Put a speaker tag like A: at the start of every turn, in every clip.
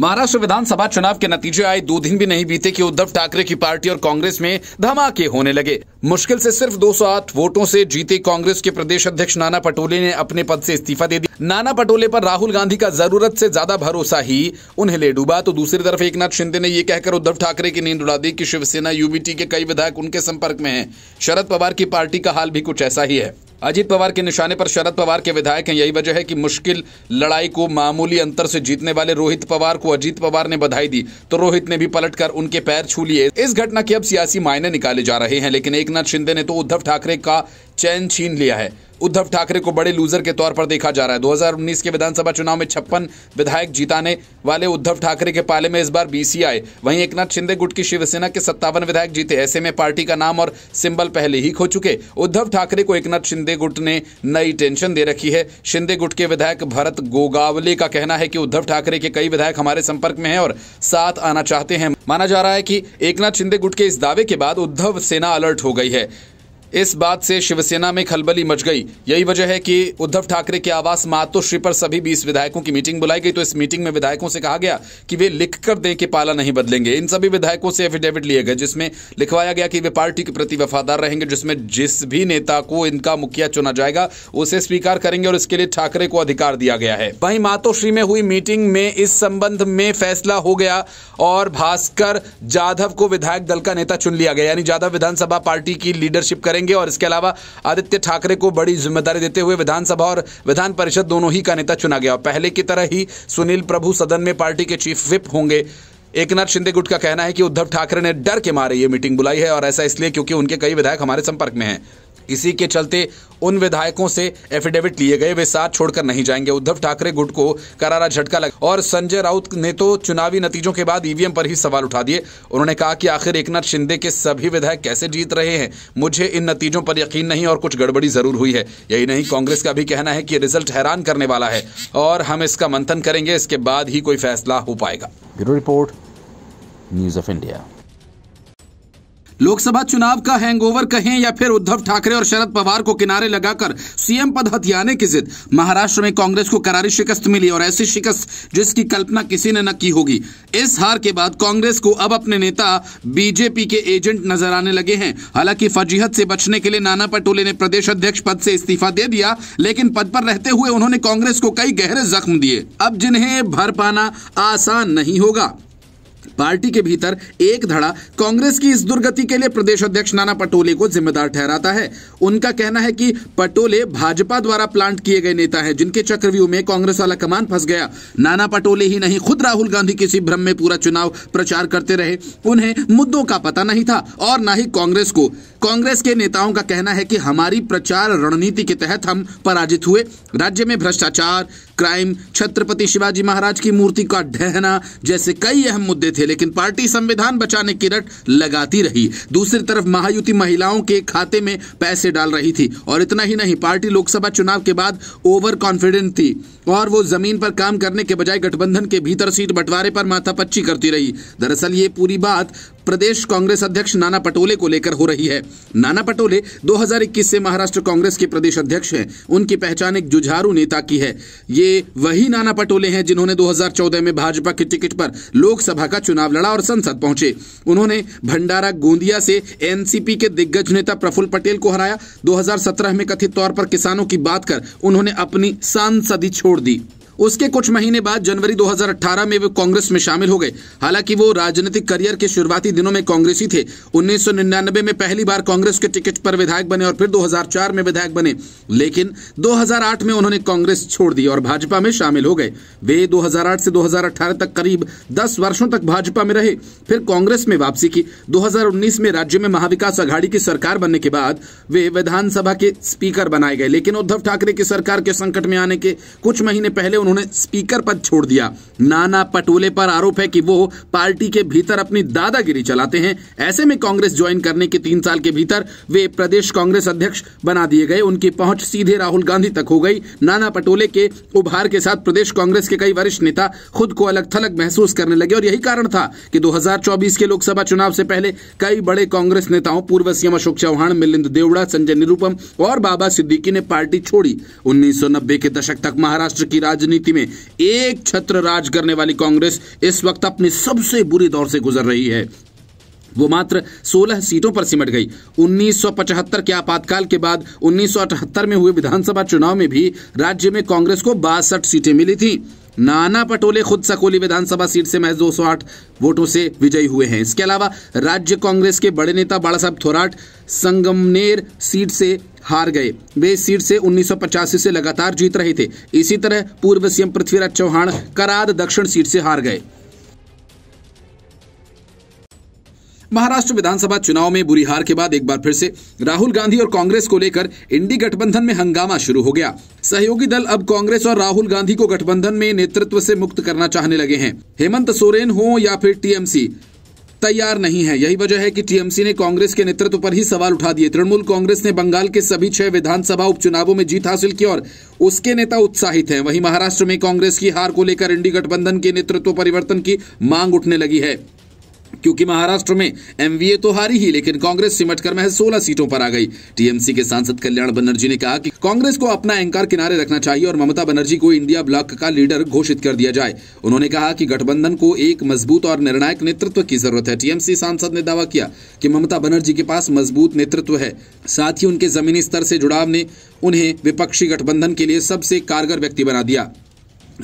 A: महाराष्ट्र विधानसभा चुनाव के नतीजे आए दो दिन भी नहीं बीते कि उद्धव ठाकरे की पार्टी और कांग्रेस में धमाके होने लगे मुश्किल से सिर्फ 208 वोटों से जीते कांग्रेस के प्रदेश अध्यक्ष नाना पटोले ने अपने पद से इस्तीफा दे दिया नाना पटोले पर राहुल गांधी का जरूरत से ज्यादा भरोसा ही उन्हें ले डूबा तो दूसरी तरफ एक नाथ शिंदे ने यह कहकर उद्धव ठाकरे की नींद उड़ा दी की शिवसेना यूबीटी के कई विधायक उनके संपर्क में है शरद पवार की पार्टी का हाल भी कुछ ऐसा ही है अजीत पवार के निशाने पर शरद पवार के विधायक हैं यही वजह है कि मुश्किल लड़ाई को मामूली अंतर से जीतने वाले रोहित पवार को अजीत पवार ने बधाई दी तो रोहित ने भी पलटकर उनके पैर छू लिए इस घटना के अब सियासी मायने निकाले जा रहे हैं लेकिन एक नाथ शिंदे ने तो उद्धव ठाकरे का चैन छीन लिया है उद्धव ठाकरे को बड़े लूजर के तौर पर देखा जा रहा है 2019 के विधानसभा चुनाव में छप्पन विधायक जिताने वाले उद्धव ठाकरे के पाले में इस बार बीसी आए वहीं नाथ शिंदे गुट की शिवसेना के सत्तावन विधायक जीते ऐसे में पार्टी का नाम और सिंबल पहले ही खो चुके उद्धव ठाकरे को नाथ शिंदे गुट ने नई टेंशन दे रखी है शिंदे गुट के विधायक भरत गोगावले का कहना है कि उद्धव ठाकरे के कई विधायक हमारे संपर्क में है और साथ आना चाहते हैं माना जा रहा है कि नाथ शिंदे गुट के इस दावे के बाद उद्धव सेना अलर्ट हो गई है इस बात से शिवसेना में खलबली मच गई यही वजह है कि उद्धव ठाकरे के आवास मातोश्री पर सभी बीस विधायकों की मीटिंग बुलाई गई तो इस मीटिंग में विधायकों से कहा गया कि वे लिख कर दें कि पाला नहीं बदलेंगे इन सभी विधायकों से एफिडेविट लिए गए जिसमें लिखवाया गया कि वे पार्टी के प्रति वफादार रहेंगे जिसमें जिस भी नेता को इनका मुखिया चुना जाएगा उसे स्वीकार करेंगे और इसके लिए ठाकरे को अधिकार दिया गया है वहीं मातोश्री में हुई मीटिंग में इस संबंध में फैसला हो गया और भास्कर जाधव को विधायक दल का नेता चुन लिया गया यानी जाधव विधानसभा पार्टी की लीडरशिप करें करेंगे और इसके अलावा आदित्य ठाकरे को बड़ी जिम्मेदारी देते हुए विधानसभा और विधान परिषद दोनों ही का नेता चुना गया पहले की तरह ही सुनील प्रभु सदन में पार्टी के चीफ विप होंगे एक नाथ शिंदे गुट का कहना है कि उद्धव ठाकरे ने डर के मारे ये मीटिंग बुलाई है और ऐसा इसलिए क्योंकि उनके कई विधायक हमारे संपर्क में हैं इसी के चलते उन विधायकों से एफिडेविट लिए गए वे साथ छोड़कर नहीं जाएंगे उद्धव ठाकरे गुट को करारा झटका लगा और संजय राउत ने तो चुनावी नतीजों के बाद ईवीएम पर ही सवाल उठा दिए उन्होंने कहा कि आखिर एक शिंदे के सभी विधायक कैसे जीत रहे हैं मुझे इन नतीजों पर यकीन नहीं और कुछ गड़बड़ी जरूर हुई है यही नहीं कांग्रेस का भी कहना है कि रिजल्ट हैरान करने वाला है और हम इसका मंथन करेंगे इसके बाद ही कोई फैसला हो पाएगा bureau report News of India Lok Sabha चुनाव का हैंगओवर कहें या फिर उद्धव ठाकरे और शरद पवार को किनारे लगाकर सीएम पद हथियाने की जिद महाराष्ट्र में कांग्रेस को करारी शिकस्त मिली और ऐसी शिकस्त जिसकी कल्पना किसी ने न की होगी इस हार के बाद कांग्रेस को अब अपने नेता बीजेपी के एजेंट नजर आने लगे हैं हालांकि फजीहत से बचने के लिए नाना पटोले ने प्रदेश अध्यक्ष पद से इस्तीफा दे दिया लेकिन पद पर रहते हुए उन्होंने कांग्रेस को कई गहरे जख्म दिए अब जिन्हें भर पाना आसान नहीं होगा पार्टी के भीतर एक धड़ा कांग्रेस की इस दुर्गति के लिए प्रदेश अध्यक्ष नाना पटोले को जिम्मेदार ठहराता है उनका कहना है कि पटोले भाजपा द्वारा प्लांट किए गए नेता हैं जिनके चक्रव्यूह में कांग्रेस वाला कमान फंस गया नाना पटोले ही नहीं खुद राहुल गांधी किसी भ्रम में पूरा चुनाव प्रचार करते रहे उन्हें मुद्दों का पता नहीं था और ना ही कांग्रेस को कांग्रेस के नेताओं का कहना है कि हमारी प्रचार रणनीति के तहत हम पराजित हुए राज्य में भ्रष्टाचार क्राइम छत्रपति शिवाजी महाराज की मूर्ति का ढहना जैसे कई अहम मुद्दे थे लेकिन पार्टी संविधान बचाने की रट लगाती रही दूसरी तरफ महायुति महिलाओं के खाते में पैसे डाल रही थी और इतना ही नहीं पार्टी लोकसभा चुनाव के बाद ओवर कॉन्फिडेंट थी और वो जमीन पर काम करने के बजाय गठबंधन के भीतर सीट बंटवारे पर पच्ची करती रही दरअसल ये पूरी बात प्रदेश कांग्रेस अध्यक्ष नाना पटोले को लेकर हो रही है नाना पटोले 2021 से महाराष्ट्र कांग्रेस के प्रदेश अध्यक्ष हैं उनकी पहचान एक जुझारू नेता की है ये वही नाना पटोले हैं जिन्होंने 2014 में भाजपा के टिकट पर लोकसभा का चुनाव लड़ा और संसद पहुंचे उन्होंने भंडारा गोंदिया से एनसीपी के दिग्गज नेता प्रफुल पटेल को हराया दो में कथित तौर पर किसानों की बात कर उन्होंने अपनी सांसदी छोड़ दी उसके कुछ महीने बाद जनवरी 2018 में वे कांग्रेस में शामिल हो गए हालांकि वो राजनीतिक करियर के शुरुआती दिनों में कांग्रेसी थे 1999 में पहली बार कांग्रेस के टिकट पर विधायक बने और फिर 2004 में विधायक बने लेकिन 2008 में उन्होंने कांग्रेस छोड़ दी और भाजपा में शामिल हो गए वे 2008 से 2018 तक करीब 10 वर्षों तक भाजपा में रहे फिर कांग्रेस में वापसी की 2019 में राज्य में महाविकास अघाड़ी की सरकार बनने के बाद वे विधानसभा के स्पीकर बनाए गए लेकिन उद्धव ठाकरे की सरकार के संकट में आने के कुछ महीने पहले उन्होंने स्पीकर पद छोड़ दिया नाना पटोले पर आरोप है कि वो पार्टी के भीतर अपनी दादागिरी चलाते हैं ऐसे में कांग्रेस ज्वाइन करने के तीन साल के भीतर वे प्रदेश कांग्रेस अध्यक्ष बना दिए गए उनकी पहुंच सीधे राहुल गांधी तक हो गई नाना पटोले के उभार के साथ प्रदेश कांग्रेस के कई वरिष्ठ नेता खुद को अलग थलग महसूस करने लगे और यही कारण था कि 2024 के लोकसभा चुनाव से पहले कई बड़े कांग्रेस नेताओं पूर्व सीएम अशोक चौहान मिलिंद देवड़ा संजय निरुपम और बाबा सिद्दीकी ने पार्टी छोड़ी उन्नीस के दशक तक महाराष्ट्र की राजनीति राजनीति में एक छत्र राज करने वाली कांग्रेस इस वक्त अपने सबसे बुरे दौर से गुजर रही है वो मात्र 16 सीटों पर सिमट गई 1975 के आपातकाल के बाद 1978 में हुए विधानसभा चुनाव में भी राज्य में कांग्रेस को बासठ सीटें मिली थी नाना पटोले खुद सकोली विधानसभा सीट से महज 208 वोटों से विजयी हुए हैं इसके अलावा राज्य कांग्रेस के बड़े नेता बाड़ा साहब थोराट संगमनेर सीट से हार गए वे इस सीट से उन्नीस से लगातार जीत रहे थे इसी तरह पूर्व सीएम पृथ्वीराज चौहान कराद दक्षिण सीट से हार गए महाराष्ट्र विधानसभा चुनाव में बुरी हार के बाद एक बार फिर से राहुल गांधी और कांग्रेस को लेकर इंडी गठबंधन में हंगामा शुरू हो गया सहयोगी दल अब कांग्रेस और राहुल गांधी को गठबंधन में नेतृत्व से मुक्त करना चाहने लगे हैं हेमंत सोरेन हो या फिर टीएमसी तैयार नहीं है यही वजह है कि टीएमसी ने कांग्रेस के नेतृत्व पर ही सवाल उठा दिए तृणमूल कांग्रेस ने बंगाल के सभी छह विधानसभा उपचुनावों में जीत हासिल की और उसके नेता उत्साहित हैं वहीं महाराष्ट्र में कांग्रेस की हार को लेकर इंडी गठबंधन के नेतृत्व परिवर्तन की मांग उठने लगी है क्योंकि महाराष्ट्र में एमवीए तो हारी ही लेकिन कांग्रेस सिमट कर महज 16 सीटों पर आ गई टीएमसी के सांसद कल्याण बनर्जी ने कहा कि कांग्रेस को अपना एंकार किनारे रखना चाहिए और ममता बनर्जी को इंडिया ब्लॉक का लीडर घोषित कर दिया जाए उन्होंने कहा कि गठबंधन को एक मजबूत और निर्णायक नेतृत्व की जरूरत है टीएमसी सांसद ने दावा किया कि ममता बनर्जी के पास मजबूत नेतृत्व है साथ ही उनके जमीनी स्तर से जुड़ाव ने उन्हें विपक्षी गठबंधन के लिए सबसे कारगर व्यक्ति बना दिया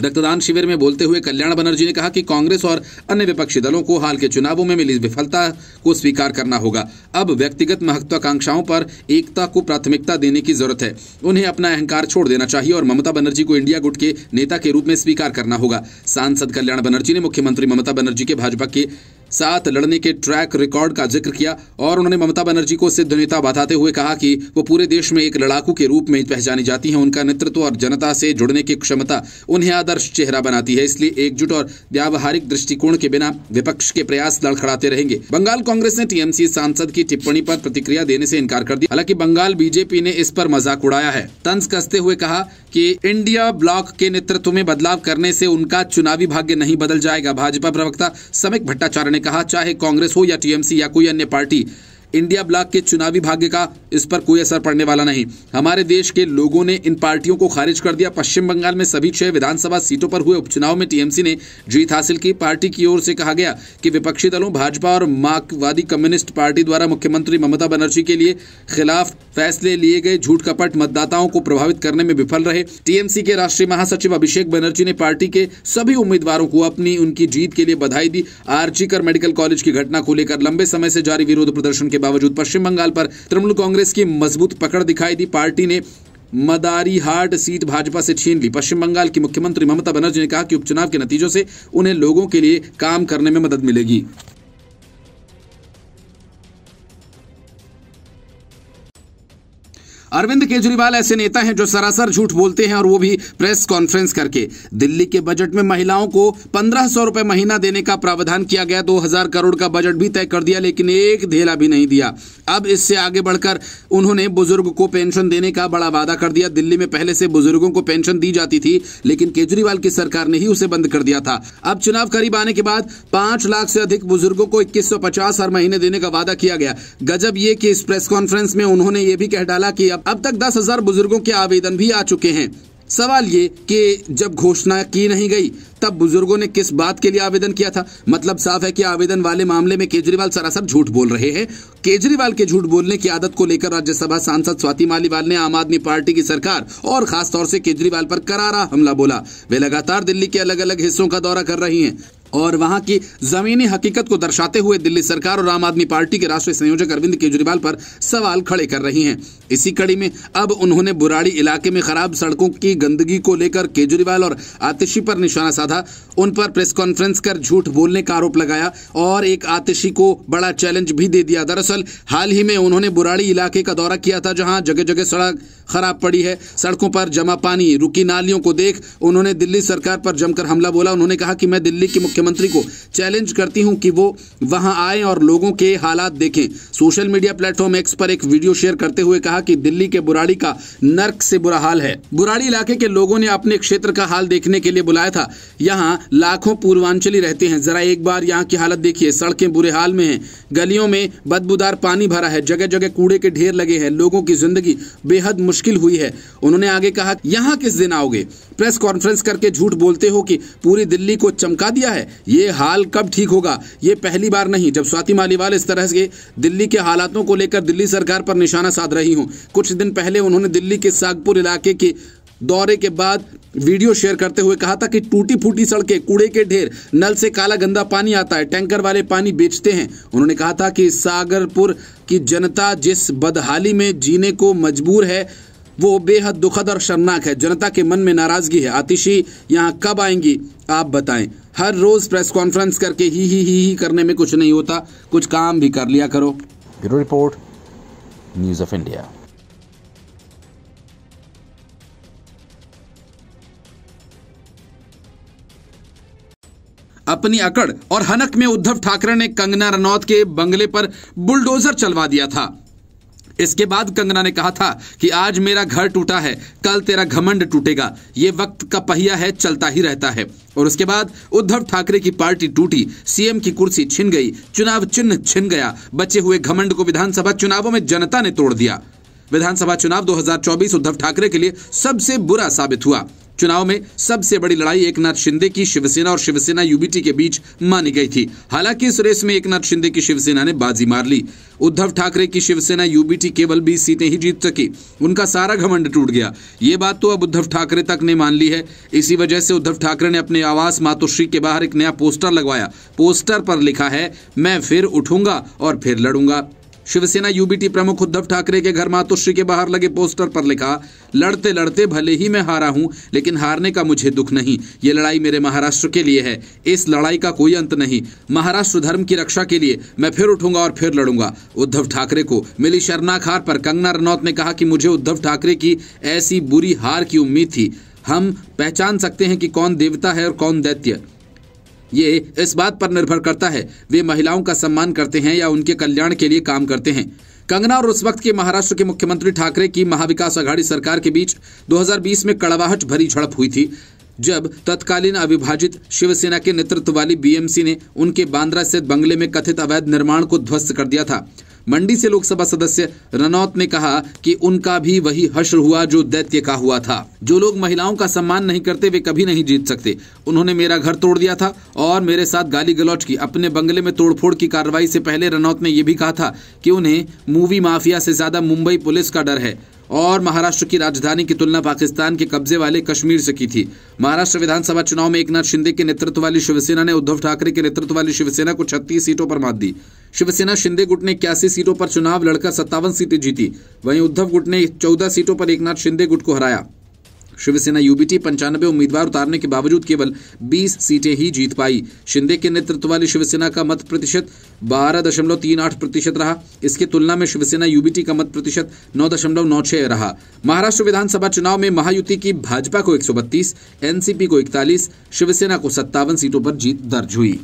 A: रक्तदान शिविर में बोलते हुए कल्याण बनर्जी ने कहा कि कांग्रेस और अन्य विपक्षी दलों को हाल के चुनावों में मिली विफलता को स्वीकार करना होगा अब व्यक्तिगत महत्वाकांक्षाओं पर एकता को प्राथमिकता देने की जरूरत है उन्हें अपना अहंकार छोड़ देना चाहिए और ममता बनर्जी को इंडिया गुट के नेता के रूप में स्वीकार करना होगा सांसद कल्याण बनर्जी ने मुख्यमंत्री ममता बनर्जी के भाजपा के साथ लड़ने के ट्रैक रिकॉर्ड का जिक्र किया और उन्होंने ममता बनर्जी को सिद्ध नेता बताते हुए कहा कि वो पूरे देश में एक लड़ाकू के रूप में पहचानी जाती हैं उनका नेतृत्व और जनता से जुड़ने की क्षमता उन्हें आदर्श चेहरा बनाती है इसलिए एकजुट और व्यावहारिक दृष्टिकोण के बिना विपक्ष के प्रयास लड़खड़ाते रहेंगे बंगाल कांग्रेस ने टीएमसी सांसद की टिप्पणी पर प्रतिक्रिया देने से इनकार कर दिया हालांकि बंगाल बीजेपी ने इस पर मजाक उड़ाया है तंज कसते हुए कहा कि इंडिया ब्लॉक के नेतृत्व में बदलाव करने से उनका चुनावी भाग्य नहीं बदल जाएगा भाजपा प्रवक्ता समिक भट्टाचार्य ने कहा चाहे कांग्रेस हो या टीएमसी या कोई अन्य पार्टी इंडिया ब्लॉक के चुनावी भाग्य का इस पर कोई असर पड़ने वाला नहीं हमारे देश के लोगों ने इन पार्टियों को खारिज कर दिया पश्चिम बंगाल में सभी छह विधानसभा सीटों पर हुए उपचुनाव में टीएमसी ने जीत हासिल की पार्टी की ओर से कहा गया कि विपक्षी दलों भाजपा और मार्क्सवादी कम्युनिस्ट पार्टी द्वारा मुख्यमंत्री ममता बनर्जी के लिए खिलाफ फैसले लिए गए झूठ कपट मतदाताओं को प्रभावित करने में विफल रहे टीएमसी के राष्ट्रीय महासचिव अभिषेक बनर्जी ने पार्टी के सभी उम्मीदवारों को अपनी उनकी जीत के लिए बधाई दी कर मेडिकल कॉलेज की घटना को लेकर लंबे समय से जारी विरोध प्रदर्शन के बावजूद पश्चिम बंगाल पर तृणमूल कांग्रेस की मजबूत पकड़ दिखाई दी पार्टी ने मदारीहाट सीट भाजपा से छीन ली पश्चिम बंगाल की मुख्यमंत्री ममता बनर्जी ने कहा कि उपचुनाव के नतीजों से उन्हें लोगों के लिए काम करने में मदद मिलेगी अरविंद केजरीवाल ऐसे नेता हैं जो सरासर झूठ बोलते हैं और वो भी प्रेस कॉन्फ्रेंस करके दिल्ली के बजट में महिलाओं को पंद्रह सौ रुपए महीना देने का प्रावधान किया गया दो हजार करोड़ का बजट भी तय कर दिया लेकिन एक ढेला भी नहीं दिया अब इससे आगे बढ़कर उन्होंने बुजुर्ग को पेंशन देने का बड़ा वादा कर दिया दिल्ली में पहले से बुजुर्गों को पेंशन दी जाती थी लेकिन केजरीवाल की सरकार ने ही उसे बंद कर दिया था अब चुनाव करीब आने के बाद पांच लाख से अधिक बुजुर्गों को इक्कीस हर महीने देने का वादा किया गया गजब ये कि इस प्रेस कॉन्फ्रेंस में उन्होंने ये भी कह डाला कि अब अब तक दस हजार बुजुर्गो के आवेदन भी आ चुके हैं सवाल ये कि जब घोषणा की नहीं गई तब बुजुर्गों ने किस बात के लिए आवेदन किया था मतलब साफ है कि आवेदन वाले मामले में केजरीवाल सरासर झूठ बोल रहे हैं केजरीवाल के झूठ बोलने की आदत को लेकर राज्यसभा सांसद स्वाति मालीवाल ने आम आदमी पार्टी की सरकार और खासतौर से केजरीवाल पर करारा हमला बोला वे लगातार दिल्ली के अलग अलग हिस्सों का दौरा कर रही है और वहां की जमीनी हकीकत को दर्शाते हुए दिल्ली सरकार और आम आदमी पार्टी के राष्ट्रीय संयोजक अरविंद केजरीवाल पर सवाल खड़े कर रही हैं इसी कड़ी में अब उन्होंने बुराड़ी इलाके में खराब सड़कों की गंदगी को लेकर केजरीवाल और आतिशी पर निशाना साधा उन पर प्रेस कॉन्फ्रेंस कर झूठ बोलने का आरोप लगाया और एक आतिशी को बड़ा चैलेंज भी दे दिया दरअसल हाल ही में उन्होंने बुराड़ी इलाके का दौरा किया था जहां जगह जगह सड़क खराब पड़ी है सड़कों पर जमा पानी रुकी नालियों को देख उन्होंने दिल्ली सरकार पर जमकर हमला बोला उन्होंने कहा कि मैं दिल्ली के मुख्यमंत्री मुख्यमंत्री को चैलेंज करती हूं कि वो वहां आए और लोगों के हालात देखें सोशल मीडिया प्लेटफॉर्म एक्स पर एक वीडियो शेयर करते हुए कहा कि दिल्ली के बुराड़ी का नर्क से बुरा हाल है बुराड़ी इलाके के लोगों ने अपने क्षेत्र का हाल देखने के लिए बुलाया था यहाँ लाखों पूर्वांचली रहते हैं जरा एक बार यहाँ की हालत देखिए सड़कें बुरे हाल में है गलियों में बदबूदार पानी भरा है जगह जगह कूड़े के ढेर लगे हैं लोगों की जिंदगी बेहद मुश्किल हुई है उन्होंने आगे कहा यहाँ किस दिन आओगे प्रेस कॉन्फ्रेंस करके झूठ बोलते हो कि पूरी दिल्ली को चमका दिया है ये हाल कब ठीक होगा ये पहली बार नहीं जब स्वाति मालीवाल इस तरह से दिल्ली के हालातों को लेकर दिल्ली सरकार पर निशाना साध रही हूँ कुछ दिन पहले उन्होंने दिल्ली के सागपुर इलाके के दौरे के बाद वीडियो शेयर करते हुए कहा था कि टूटी फूटी सड़कें कूड़े के ढेर नल से काला गंदा पानी आता है टैंकर वाले पानी बेचते हैं उन्होंने कहा था कि सागरपुर की जनता जिस बदहाली में जीने को मजबूर है वो बेहद दुखद और शर्मनाक है जनता के मन में नाराजगी है आतिशी यहाँ कब आएंगी आप बताएं हर रोज प्रेस कॉन्फ्रेंस करके ही ही ही ही करने में कुछ नहीं होता कुछ काम भी कर लिया करो bureau report News of India अपनी अकड़ और हनक में उद्धव ठाकरे ने कंगना रनौत के बंगले पर बुलडोजर चलवा दिया था इसके बाद कंगना ने कहा था कि आज मेरा घर टूटा है कल तेरा घमंड टूटेगा ये वक्त का पहिया है चलता ही रहता है और उसके बाद उद्धव ठाकरे की पार्टी टूटी सीएम की कुर्सी छिन गई चुनाव चिन्ह छिन गया बचे हुए घमंड को विधानसभा चुनावों में जनता ने तोड़ दिया विधानसभा चुनाव 2024 उद्धव ठाकरे के लिए सबसे बुरा साबित हुआ चुनाव में सबसे बड़ी लड़ाई एकनाथ शिंदे की शिवसेना और शिवसेना यूबीटी के बीच मानी गई थी हालांकि इस रेस में एकनाथ शिंदे की शिवसेना ने बाजी मार ली उद्धव ठाकरे की शिवसेना यूबीटी केवल 20 सीटें ही जीत सकी उनका सारा घमंड टूट गया ये बात तो अब उद्धव ठाकरे तक ने मान ली है इसी वजह से उद्धव ठाकरे ने अपने आवास मातोश्री के बाहर एक नया पोस्टर लगवाया पोस्टर पर लिखा है मैं फिर उठूंगा और फिर लड़ूंगा शिवसेना यूबीटी प्रमुख उद्धव ठाकरे के घर मातोश्री के बाहर लगे पोस्टर पर लिखा लड़ते लड़ते भले ही मैं हारा हूं लेकिन हारने का मुझे दुख नहीं ये लड़ाई मेरे महाराष्ट्र के लिए है इस लड़ाई का कोई अंत नहीं महाराष्ट्र धर्म की रक्षा के लिए मैं फिर उठूंगा और फिर लड़ूंगा उद्धव ठाकरे को मिली शर्नाक हार पर कंगना रनौत ने कहा कि मुझे उद्धव ठाकरे की ऐसी बुरी हार की उम्मीद थी हम पहचान सकते हैं कि कौन देवता है और कौन दैत्य ये इस बात पर निर्भर करता है वे महिलाओं का सम्मान करते हैं या उनके कल्याण के लिए काम करते हैं कंगना और उस वक्त के महाराष्ट्र के मुख्यमंत्री ठाकरे की महाविकास आघाड़ी सरकार के बीच 2020 में कड़वाहट भरी झड़प हुई थी जब तत्कालीन अविभाजित शिवसेना के नेतृत्व वाली बीएमसी ने उनके बांद्रा स्थित बंगले में कथित अवैध निर्माण को ध्वस्त कर दिया था मंडी से लोकसभा सदस्य रनौत ने कहा कि उनका भी वही हश्र हुआ जो दैत्य का हुआ था जो लोग महिलाओं का सम्मान नहीं करते वे कभी नहीं जीत सकते उन्होंने मेरा घर तोड़ दिया था और मेरे साथ गाली गलौच की अपने बंगले में तोड़फोड़ की कार्रवाई से पहले रनौत ने यह भी कहा था कि उन्हें मूवी माफिया से ज्यादा मुंबई पुलिस का डर है और महाराष्ट्र की राजधानी की तुलना पाकिस्तान के कब्जे वाले कश्मीर से की थी महाराष्ट्र विधानसभा चुनाव में एक नाथ शिंदे के नेतृत्व वाली शिवसेना ने उद्धव ठाकरे के नेतृत्व वाली शिवसेना को छत्तीस सीटों पर मात दी शिवसेना शिंदे गुट ने इक्यासी सीटों पर चुनाव लड़कर सत्तावन सीटें जीती वहीं उद्धव गुट ने चौदह सीटों पर एक नाथ शिंदे गुट को हराया शिवसेना यूबीटी पंचानबे उम्मीदवार उतारने के बावजूद केवल 20 सीटें ही जीत पाई शिंदे के नेतृत्व वाली शिवसेना का मत प्रतिशत बारह दशमलव तीन आठ प्रतिशत रहा इसकी तुलना में शिवसेना यूबीटी का मत प्रतिशत नौ दशमलव नौ छह रहा महाराष्ट्र विधानसभा चुनाव में महायुति की भाजपा को एक सौ बत्तीस एनसीपी को इकतालीस शिवसेना को सत्तावन सीटों पर जीत दर्ज हुई